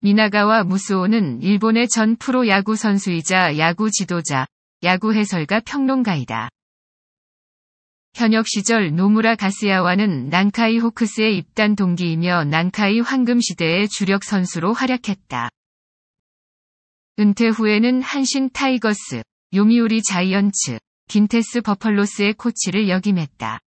미나가와 무스오는 일본의 전 프로 야구 선수이자 야구 지도자, 야구 해설가 평론가이다. 현역 시절 노무라 가스야와는 난카이 호크스의 입단 동기이며 난카이 황금 시대의 주력 선수로 활약했다. 은퇴 후에는 한신 타이거스, 요미우리 자이언츠, 긴테스 버펄로스의 코치를 역임했다.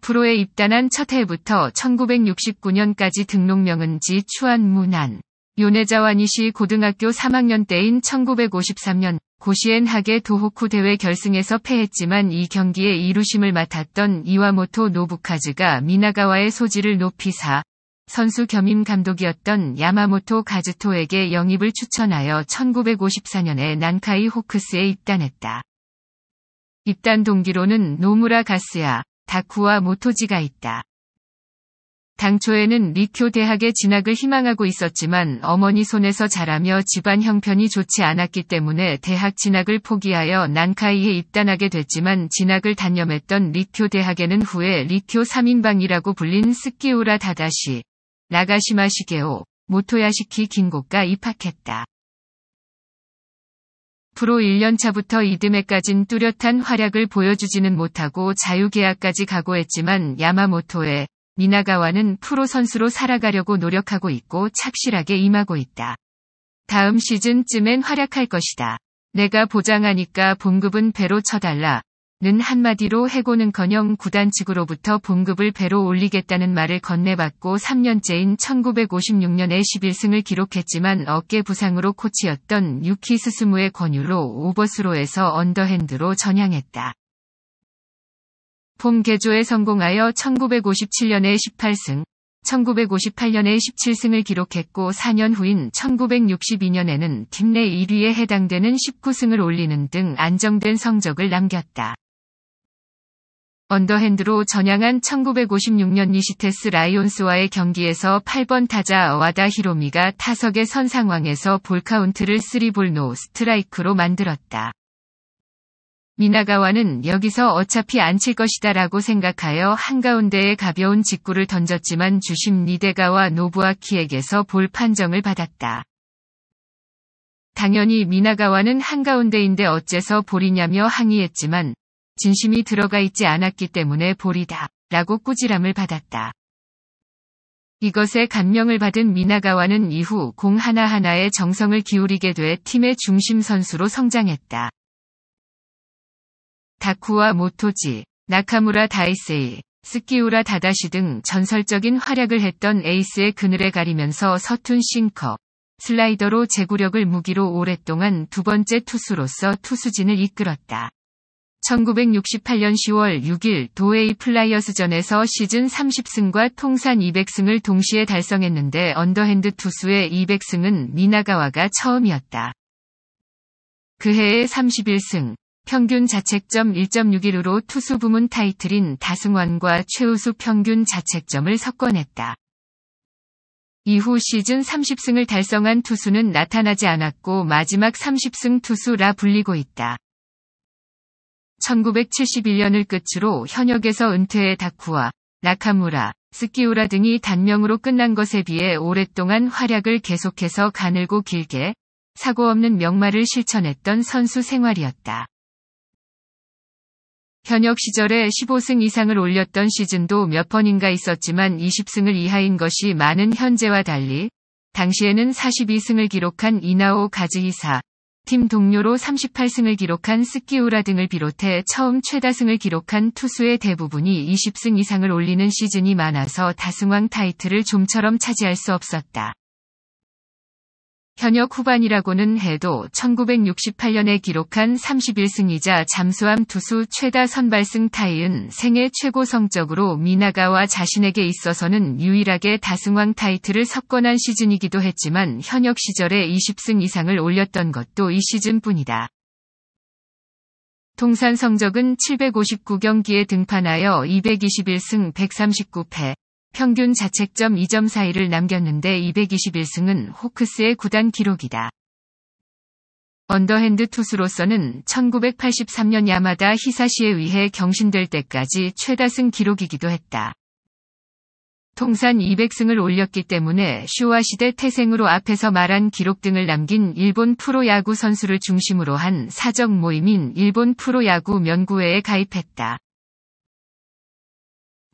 프로에 입단한 첫 해부터 1969년까지 등록명은 지추한문안 요네자와니시 고등학교 3학년 때인 1953년 고시엔 하계 도호쿠 대회 결승에서 패했지만 이경기에 이루심을 맡았던 이와모토 노부카즈가 미나가와의 소지를 높이 사 선수 겸임 감독이었던 야마모토 가즈토에게 영입을 추천하여 1954년에 난카이 호크스에 입단했다. 입단 동기로는 노무라 가스야, 다쿠와 모토지가 있다. 당초에는 리쿄 대학의 진학을 희망하고 있었지만 어머니 손에서 자라며 집안 형편이 좋지 않았기 때문에 대학 진학을 포기하여 난카이에 입단하게 됐지만 진학을 단념했던 리쿄 대학에는 후에 리쿄 3인방이라고 불린 스키우라 다다시, 나가시마 시게오, 모토야시키 긴고가 입학했다. 프로 1년차부터 이듬해까진 뚜렷한 활약을 보여주지는 못하고 자유계약까지 각오했지만 야마모토의 미나가와는 프로 선수로 살아가려고 노력하고 있고 착실하게 임하고 있다. 다음 시즌쯤엔 활약할 것이다. 내가 보장하니까 봉급은 배로 쳐달라. 는 한마디로 해고는커녕 구단 측으로부터 봉급을 배로 올리겠다는 말을 건네받고 3년째인 1956년에 11승을 기록했지만 어깨 부상으로 코치였던 유키 스스무의 권유로 오버스로에서 언더핸드로 전향했다. 폼 개조에 성공하여 1957년에 18승, 1958년에 17승을 기록했고 4년 후인 1962년에는 팀 내 1위에 해당되는 19승을 올리는 등 안정된 성적을 남겼다. 언더핸드로 전향한 1956년 니시테스 라이온스와의 경기에서 8번 타자 와다 히로미가 타석의선 상황에서 볼카운트를 3볼 노 스트라이크로 만들었다. 미나가와는 여기서 어차피 안칠 것이다 라고 생각하여 한가운데에 가벼운 직구를 던졌지만 주심 니데가와 노부아키에게서 볼 판정을 받았다. 당연히 미나가와는 한가운데인데 어째서 볼이냐며 항의했지만 진심이 들어가 있지 않았기 때문에 보리다 라고 꾸지람을 받았다. 이것에 감명을 받은 미나가와는 이후 공 하나하나에 정성을 기울이게 돼 팀의 중심 선수로 성장했다. 다쿠와 모토지, 나카무라 다이세이, 스키우라 다다시 등 전설적인 활약을 했던 에이스의 그늘에 가리면서 서툰 싱커, 슬라이더로 제구력을 무기로 오랫동안 두 번째 투수로서 투수진을 이끌었다. 1968년 10월 6일 도웨이 플라이어스전에서 시즌 30승과 통산 200승을 동시에 달성했는데 언더핸드 투수의 200승은 미나가와가 처음이었다. 그해의 31승, 평균 자책점 1.61으로 투수 부문 타이틀인 다승원과 최우수 평균 자책점을 석권했다. 이후 시즌 30승을 달성한 투수는 나타나지 않았고 마지막 30승 투수라 불리고 있다. 1971년을 끝으로 현역에서 은퇴해 다쿠와 나카무라, 스키우라 등이 단명으로 끝난 것에 비해 오랫동안 활약을 계속해서 가늘고 길게 사고 없는 명말을 실천했던 선수 생활이었다. 현역 시절에 15승 이상을 올렸던 시즌도 몇 번인가 있었지만 20승을 이하인 것이 많은 현재와 달리 당시에는 42승을 기록한 이나오 가즈이사 팀 동료로 38승을 기록한 스키우라 등을 비롯해 처음 최다승을 기록한 투수의 대부분이 20승 이상을 올리는 시즌이 많아서 다승왕 타이틀을 좀처럼 차지할 수 없었다. 현역 후반이라고는 해도 1968년에 기록한 31승이자 잠수함 투수 최다 선발승 타이은 생애 최고 성적으로 미나가와 자신에게 있어서는 유일하게 다승왕 타이틀을 석권한 시즌이기도 했지만 현역 시절에 20승 이상을 올렸던 것도 이 시즌뿐이다. 통산 성적은 759경기에 등판하여 221승 139패, 평균 자책점 2점 사이를 남겼는데 221승은 호크스의 구단 기록이다. 언더핸드 투수로서는 1983년 야마다 히사시에 의해 경신될 때까지 최다승 기록이기도 했다. 통산 200승을 올렸기 때문에 쇼와 시대 태생으로 앞에서 말한 기록 등을 남긴 일본 프로야구 선수를 중심으로 한 사적 모임인 일본 프로야구 면구회에 가입했다.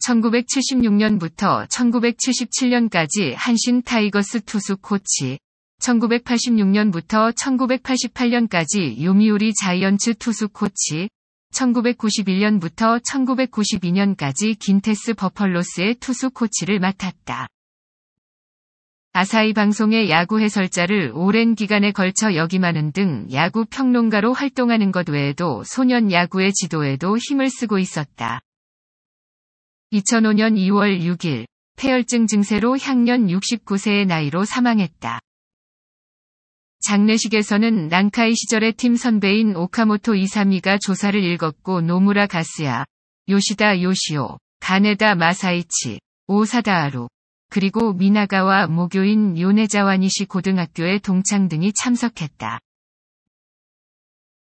1976년부터 1977년까지 한신 타이거스 투수 코치, 1986년부터 1988년까지 요미우리 자이언츠 투수 코치, 1991년부터 1992년까지 긴테스 버펄로스의 투수 코치를 맡았다. 아사히 방송의 야구 해설자를 오랜 기간에 걸쳐 역임하는 등 야구 평론가로 활동하는 것 외에도 소년 야구의 지도에도 힘을 쓰고 있었다. 2005년 2월 6일 폐혈증 증세로 향년 69세의 나이로 사망했다. 장례식에서는 난카이 시절의 팀 선배인 오카모토 이사미가 조사를 읽었고 노무라 가스야, 요시다 요시오, 가네다 마사이치, 오사다하루, 그리고 미나가와 모교인 요네자와니시 고등학교의 동창 등이 참석했다.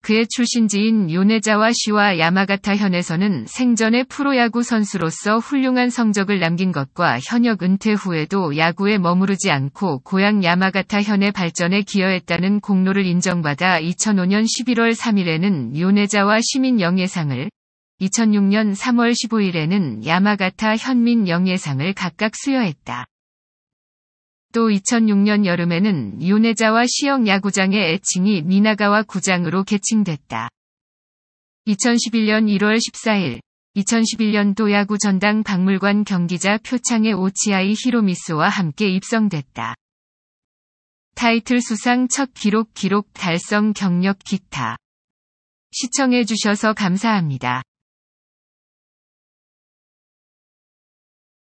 그의 출신지인 요네자와 시와 야마가타 현에서는 생전에 프로야구 선수로서 훌륭한 성적을 남긴 것과 현역 은퇴 후에도 야구에 머무르지 않고 고향 야마가타 현의 발전에 기여했다는 공로를 인정받아 2005년 11월 3일에는 요네자와 시민 영예상을 2006년 3월 15일에는 야마가타 현민 영예상을 각각 수여했다. 또 2006년 여름에는 요네자와 시영 야구장의 애칭이 미나가와 구장으로 개칭됐다. 2011년 1월 14일 2011년도 야구 전당 박물관 경기자 표창의 오치아이 히로미스와 함께 입성됐다. 타이틀 수상 첫 기록 기록 달성 경력 기타. 시청해주셔서 감사합니다.